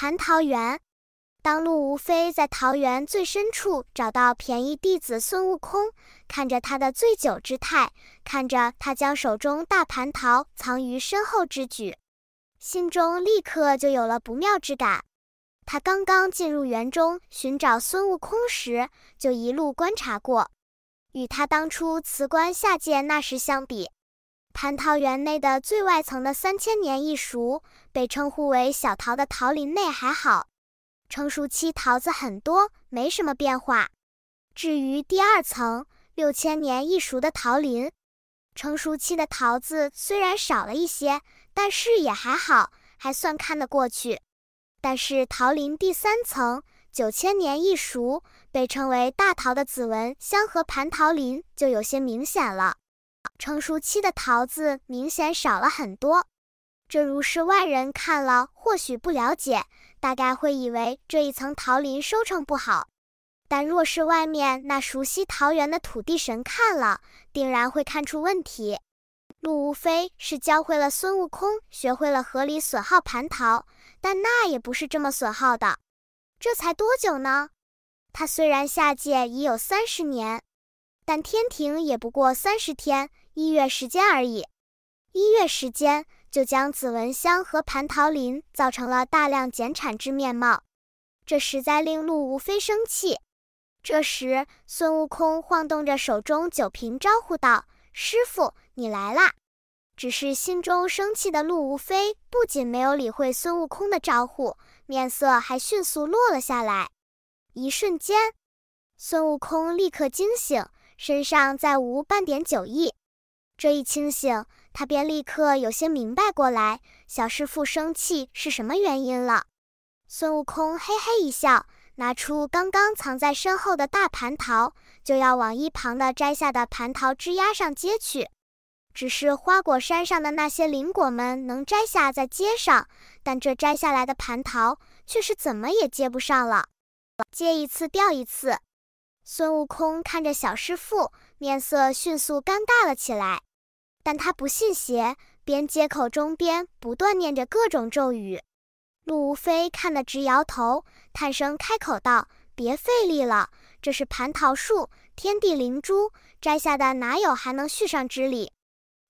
蟠桃园，当路无非在桃园最深处找到便宜弟子孙悟空，看着他的醉酒之态，看着他将手中大蟠桃藏于身后之举，心中立刻就有了不妙之感。他刚刚进入园中寻找孙悟空时，就一路观察过，与他当初辞官下界那时相比。蟠桃园内的最外层的三千年一熟，被称呼为小桃的桃林内还好，成熟期桃子很多，没什么变化。至于第二层六千年一熟的桃林，成熟期的桃子虽然少了一些，但是也还好，还算看得过去。但是桃林第三层九千年一熟，被称为大桃的紫纹香和蟠桃林就有些明显了。成熟期的桃子明显少了很多，这如是外人看了或许不了解，大概会以为这一层桃林收成不好。但若是外面那熟悉桃园的土地神看了，定然会看出问题。路无非是教会了孙悟空，学会了合理损耗蟠桃，但那也不是这么损耗的。这才多久呢？他虽然下界已有三十年，但天庭也不过三十天。一月时间而已，一月时间就将紫蚊香和蟠桃林造成了大量减产之面貌，这实在令陆无非生气。这时，孙悟空晃动着手中酒瓶招呼道：“师傅，你来啦！”只是心中生气的陆无非不仅没有理会孙悟空的招呼，面色还迅速落了下来。一瞬间，孙悟空立刻惊醒，身上再无半点酒意。这一清醒，他便立刻有些明白过来，小师傅生气是什么原因了。孙悟空嘿嘿一笑，拿出刚刚藏在身后的大蟠桃，就要往一旁的摘下的蟠桃枝丫上接去。只是花果山上的那些灵果们能摘下再接上，但这摘下来的蟠桃却是怎么也接不上了，接一次掉一次。孙悟空看着小师傅，面色迅速尴尬了起来。但他不信邪，边接口中边不断念着各种咒语。陆无非看得直摇头，叹声开口道：“别费力了，这是蟠桃树，天地灵珠摘下的哪有还能续上之理？”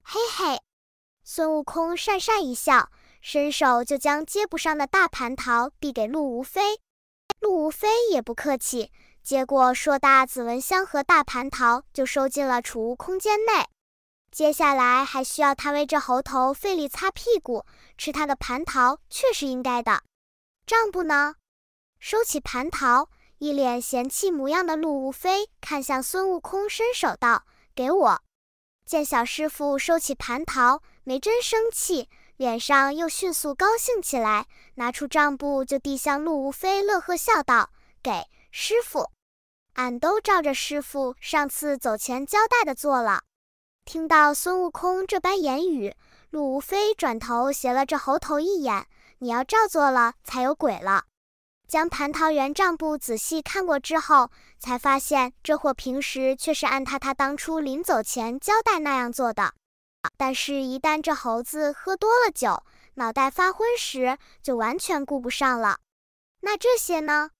嘿嘿，孙悟空讪讪一笑，伸手就将接不上的大蟠桃递给陆无非。陆无非也不客气，接过硕大紫蚊香和大蟠桃就收进了储物空间内。接下来还需要他为这猴头费力擦屁股，吃他的蟠桃确实应该的。账簿呢？收起蟠桃，一脸嫌弃模样的陆无非看向孙悟空，伸手道：“给我。”见小师傅收起蟠桃，没真生气，脸上又迅速高兴起来，拿出账簿就递向陆无非，乐呵笑道：“给师傅，俺都照着师傅上次走前交代的做了。”听到孙悟空这般言语，陆无非转头斜了这猴头一眼：“你要照做了才有鬼了。”将蟠桃园账簿仔细看过之后，才发现这货平时却是按他他当初临走前交代那样做的，但是，一旦这猴子喝多了酒，脑袋发昏时，就完全顾不上了。那这些呢？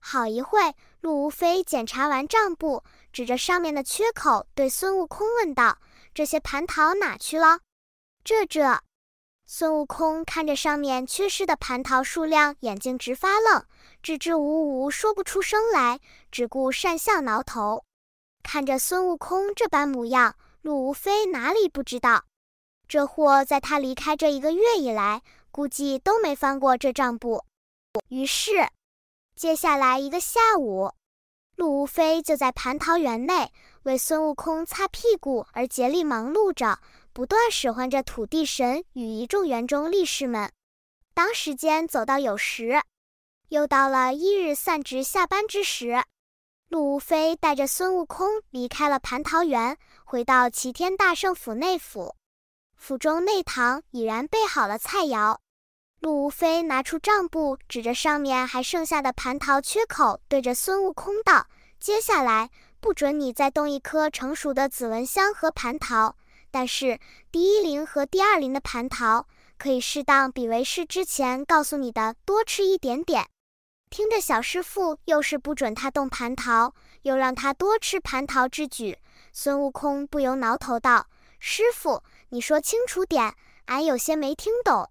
好一会，陆无非检查完账簿，指着上面的缺口对孙悟空问道。这些蟠桃哪去了？这这！孙悟空看着上面缺失的蟠桃数量，眼睛直发愣，支支吾吾说不出声来，只顾讪笑挠头。看着孙悟空这般模样，陆无非哪里不知道，这货在他离开这一个月以来，估计都没翻过这账簿。于是，接下来一个下午，陆无非就在蟠桃园内。为孙悟空擦屁股而竭力忙碌着，不断使唤着土地神与一众园中力士们。当时间走到酉时，又到了一日散值下班之时，陆无非带着孙悟空离开了蟠桃园，回到齐天大圣府内府。府中内堂已然备好了菜肴，陆无非拿出账簿，指着上面还剩下的蟠桃缺口，对着孙悟空道：“接下来。”不准你再动一颗成熟的紫蚊香和蟠桃，但是第一灵和第二灵的蟠桃可以适当比为师之前告诉你的多吃一点点。听着，小师傅又是不准他动蟠桃，又让他多吃蟠桃之举，孙悟空不由挠头道：“师傅，你说清楚点，俺有些没听懂。”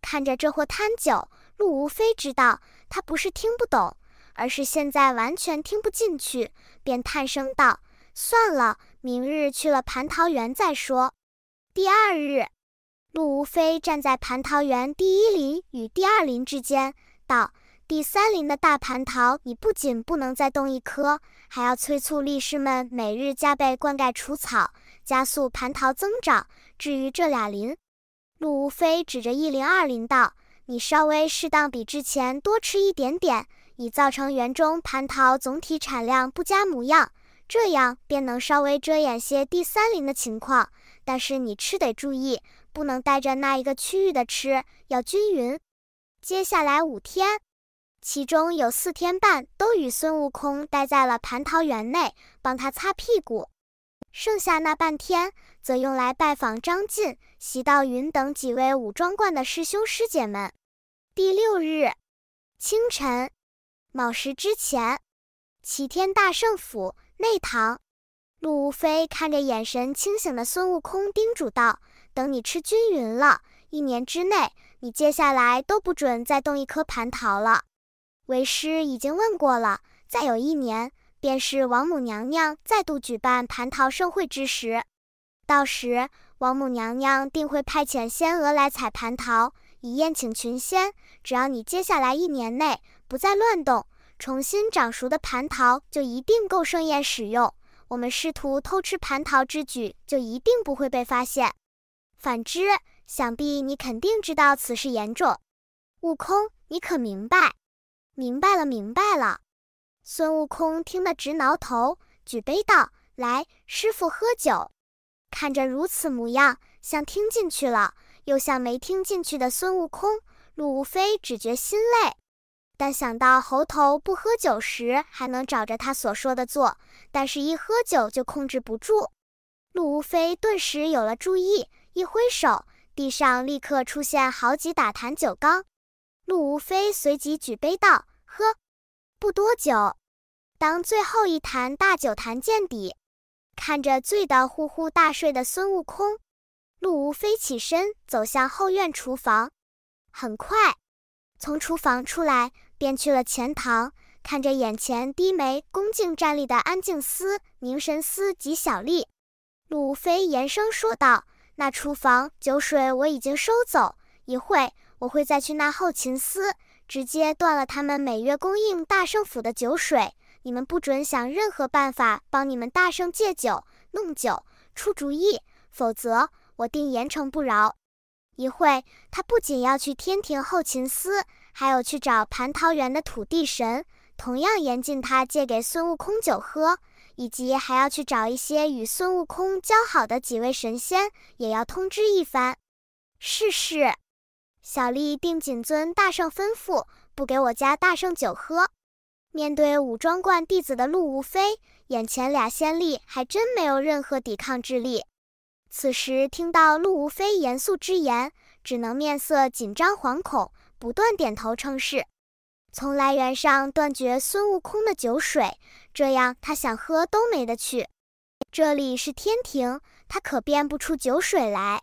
看着这货贪酒，陆无非知道他不是听不懂。而是现在完全听不进去，便叹声道：“算了，明日去了蟠桃园再说。”第二日，陆无非站在蟠桃园第一林与第二林之间，道：“第三林的大蟠桃，你不仅不能再动一颗，还要催促力士们每日加倍灌溉除草，加速蟠桃增长。至于这俩林，陆无非指着一林二林道：‘你稍微适当比之前多吃一点点。’”以造成园中蟠桃总体产量不佳模样，这样便能稍微遮掩些第三林的情况。但是你吃得注意，不能带着那一个区域的吃，要均匀。接下来五天，其中有四天半都与孙悟空待在了蟠桃园内，帮他擦屁股；剩下那半天则用来拜访张晋、习道云等几位武装观的师兄师姐们。第六日清晨。卯时之前，齐天大圣府内堂，陆无非看着眼神清醒的孙悟空，叮嘱道：“等你吃均匀了，一年之内，你接下来都不准再动一颗蟠桃了。为师已经问过了，再有一年，便是王母娘娘再度举办蟠桃盛会之时。到时，王母娘娘定会派遣仙娥来采蟠桃，以宴请群仙。只要你接下来一年内……”不再乱动，重新长熟的蟠桃就一定够盛宴使用。我们试图偷吃蟠桃之举就一定不会被发现。反之，想必你肯定知道此事严重。悟空，你可明白？明白了，明白了。孙悟空听得直挠头，举杯道：“来，师傅喝酒。”看着如此模样，像听进去了，又像没听进去的孙悟空，路无非只觉心累。但想到猴头不喝酒时还能找着他所说的做，但是，一喝酒就控制不住。陆无非顿时有了注意，一挥手，地上立刻出现好几打坛酒缸。陆无非随即举杯道：“喝！”不多久，当最后一坛大酒坛见底，看着醉得呼呼大睡的孙悟空，陆无非起身走向后院厨房。很快，从厨房出来。便去了前堂，看着眼前低眉恭敬站立的安静司、宁神司及小丽，路飞言声说道：“那厨房酒水我已经收走，一会我会再去那后勤司，直接断了他们每月供应大圣府的酒水。你们不准想任何办法帮你们大圣戒酒、弄酒、出主意，否则我定严惩不饶。一会他不仅要去天庭后勤司。”还有去找蟠桃园的土地神，同样严禁他借给孙悟空酒喝，以及还要去找一些与孙悟空交好的几位神仙，也要通知一番。是是，小丽定谨遵大圣吩咐，不给我家大圣酒喝。面对武装观弟子的陆无非，眼前俩仙力还真没有任何抵抗之力。此时听到陆无非严肃之言，只能面色紧张惶恐。不断点头称是，从来源上断绝孙悟空的酒水，这样他想喝都没得去。这里是天庭，他可编不出酒水来。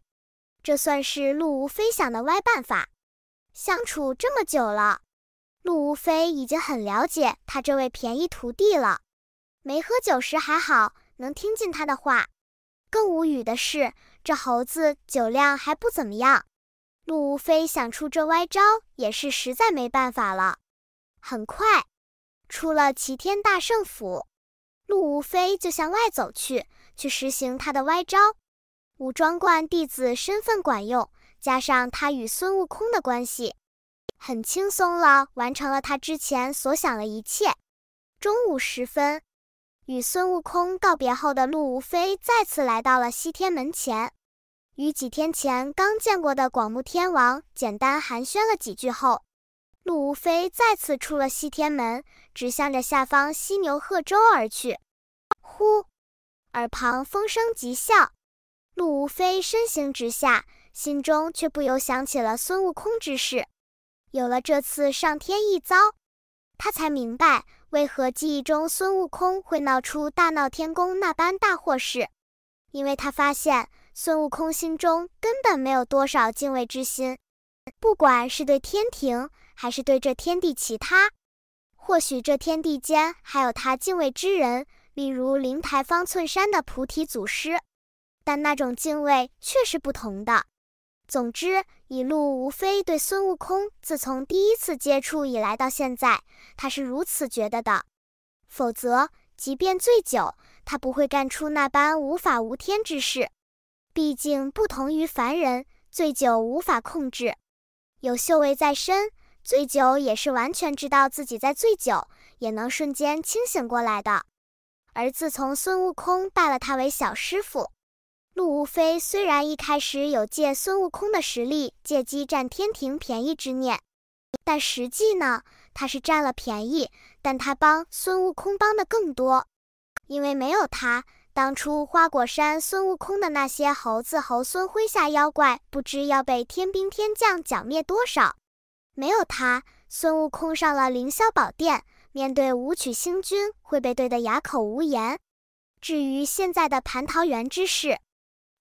这算是陆无非想的歪办法。相处这么久了，陆无非已经很了解他这位便宜徒弟了。没喝酒时还好，能听进他的话。更无语的是，这猴子酒量还不怎么样。陆无非想出这歪招，也是实在没办法了。很快，出了齐天大圣府，陆无非就向外走去，去实行他的歪招。武装观弟子身份管用，加上他与孙悟空的关系，很轻松了，完成了他之前所想的一切。中午时分，与孙悟空告别后的陆无非再次来到了西天门前。与几天前刚见过的广目天王简单寒暄了几句后，陆无非再次出了西天门，直向着下方犀牛贺州而去。呼！耳旁风声急啸，陆无非身形直下，心中却不由想起了孙悟空之事。有了这次上天一遭，他才明白为何记忆中孙悟空会闹出大闹天宫那般大祸事。因为他发现。孙悟空心中根本没有多少敬畏之心，不管是对天庭，还是对这天地其他，或许这天地间还有他敬畏之人，例如灵台方寸山的菩提祖师，但那种敬畏却是不同的。总之，一路无非对孙悟空，自从第一次接触以来到现在，他是如此觉得的。否则，即便醉酒，他不会干出那般无法无天之事。毕竟不同于凡人，醉酒无法控制。有修为在身，醉酒也是完全知道自己在醉酒，也能瞬间清醒过来的。而自从孙悟空拜了他为小师傅，陆无非虽然一开始有借孙悟空的实力借机占天庭便宜之念，但实际呢，他是占了便宜，但他帮孙悟空帮的更多，因为没有他。当初花果山孙悟空的那些猴子猴孙麾下妖怪，不知要被天兵天将剿灭多少。没有他，孙悟空上了凌霄宝殿，面对五曲星君会被怼得哑口无言。至于现在的蟠桃园之事，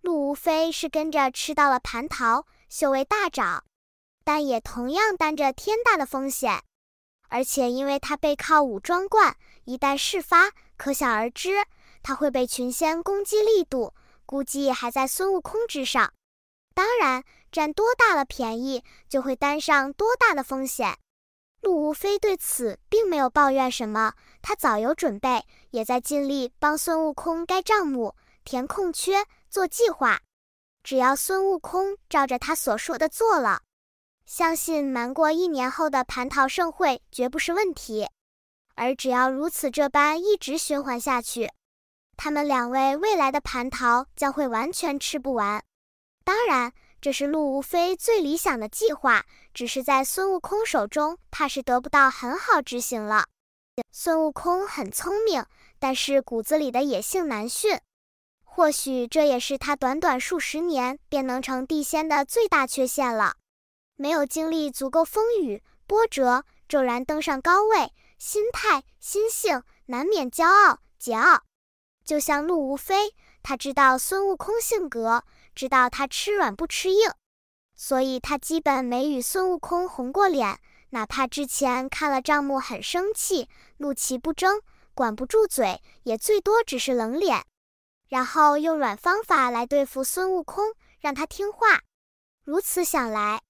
路无非是跟着吃到了蟠桃，修为大涨，但也同样担着天大的风险。而且因为他背靠武装观，一旦事发，可想而知。他会被群仙攻击，力度估计还在孙悟空之上。当然，占多大的便宜，就会担上多大的风险。陆无非对此并没有抱怨什么，他早有准备，也在尽力帮孙悟空该账目、填空缺、做计划。只要孙悟空照着他所说的做了，相信瞒过一年后的蟠桃盛会绝不是问题。而只要如此这般一直循环下去。他们两位未来的蟠桃将会完全吃不完，当然，这是陆无非最理想的计划，只是在孙悟空手中，怕是得不到很好执行了。孙悟空很聪明，但是骨子里的野性难驯，或许这也是他短短数十年便能成地仙的最大缺陷了。没有经历足够风雨波折，骤然登上高位，心态、心性难免骄傲桀骜。就像陆无非，他知道孙悟空性格，知道他吃软不吃硬，所以他基本没与孙悟空红过脸。哪怕之前看了账目很生气，怒其不争，管不住嘴，也最多只是冷脸，然后用软方法来对付孙悟空，让他听话。如此想来，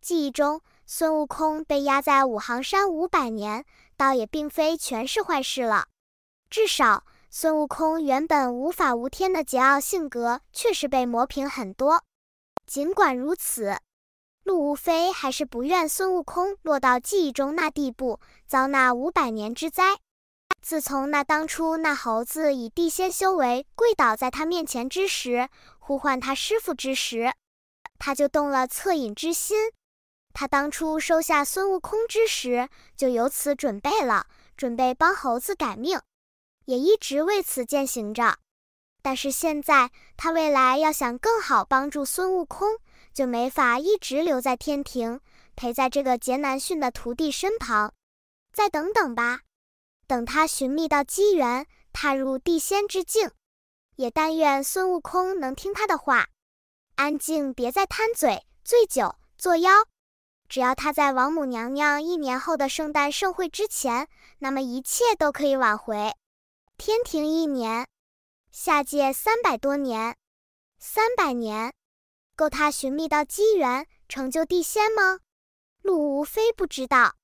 记忆中孙悟空被压在五行山五百年，倒也并非全是坏事了，至少。孙悟空原本无法无天的桀骜性格确实被磨平很多。尽管如此，陆无非还是不愿孙悟空落到记忆中那地步，遭那五百年之灾。自从那当初那猴子以地仙修为跪倒在他面前之时，呼唤他师傅之时，他就动了恻隐之心。他当初收下孙悟空之时，就由此准备了，准备帮猴子改命。也一直为此践行着，但是现在他未来要想更好帮助孙悟空，就没法一直留在天庭，陪在这个桀难逊的徒弟身旁。再等等吧，等他寻觅到机缘，踏入地仙之境。也但愿孙悟空能听他的话，安静，别再贪嘴、醉酒、作妖。只要他在王母娘娘一年后的圣诞盛会之前，那么一切都可以挽回。天庭一年，下界三百多年，三百年够他寻觅到机缘，成就地仙吗？陆无非不知道，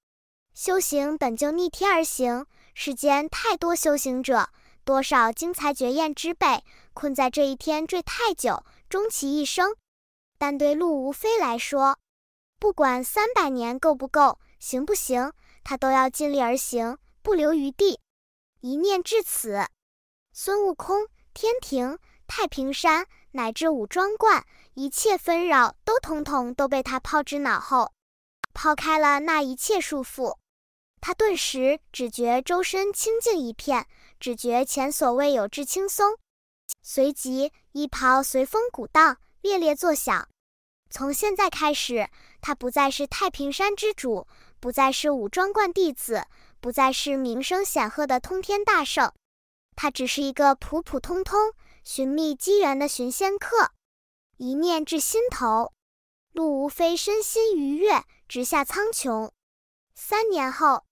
修行本就逆天而行，世间太多修行者，多少精彩绝艳之辈，困在这一天坠太久，终其一生。但对陆无非来说，不管三百年够不够，行不行，他都要尽力而行，不留余地。一念至此，孙悟空、天庭、太平山乃至武装观一切纷扰都统统都被他抛之脑后，抛开了那一切束缚。他顿时只觉周身清净一片，只觉前所未有之轻松。随即，衣袍随风鼓荡，猎猎作响。从现在开始，他不再是太平山之主，不再是武装观弟子。不再是名声显赫的通天大圣，他只是一个普普通通寻觅机缘的寻仙客。一念至心头，陆无非身心愉悦，直下苍穹。三年后，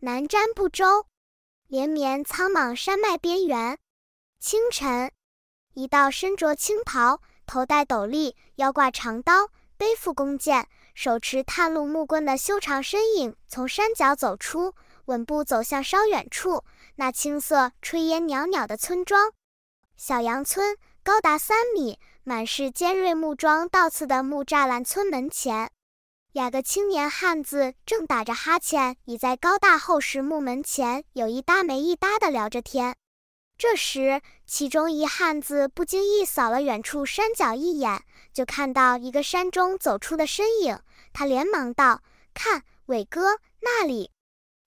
南瞻部洲，连绵苍莽山脉边缘，清晨，一道身着青袍、头戴斗笠、腰挂长刀、背负弓箭、手持探路木棍的修长身影从山脚走出。稳步走向稍远处，那青色炊烟袅袅的村庄——小杨村，高达三米，满是尖锐木桩倒刺的木栅栏。村门前，两个青年汉子正打着哈欠，倚在高大厚实木门前，有一搭没一搭的聊着天。这时，其中一汉子不经意扫了远处山脚一眼，就看到一个山中走出的身影。他连忙道：“看，伟哥那里。”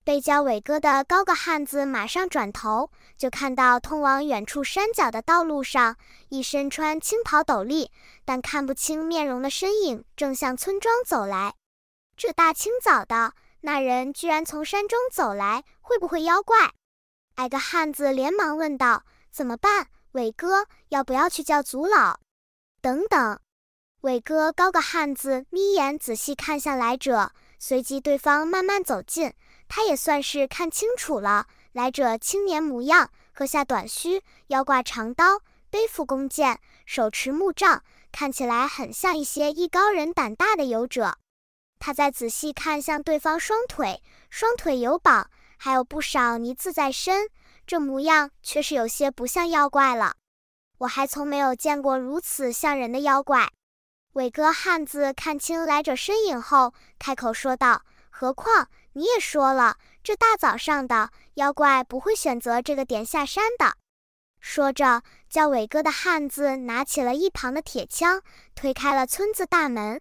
背叫伟哥的高个汉子马上转头，就看到通往远处山脚的道路上，一身穿青袍斗笠，但看不清面容的身影正向村庄走来。这大清早的，那人居然从山中走来，会不会妖怪？矮个汉子连忙问道：“怎么办？伟哥，要不要去叫族老？”等等，伟哥高个汉子眯眼仔细看向来者，随即对方慢慢走近。他也算是看清楚了，来者青年模样，颌下短须，腰挂长刀，背负弓箭，手持木杖，看起来很像一些艺高人胆大的游者。他再仔细看，向对方双腿，双腿有绑，还有不少泥渍在身，这模样却是有些不像妖怪了。我还从没有见过如此像人的妖怪。伟哥汉子看清来者身影后，开口说道：“何况。”你也说了，这大早上的，妖怪不会选择这个点下山的。说着，叫伟哥的汉子拿起了一旁的铁枪，推开了村子大门。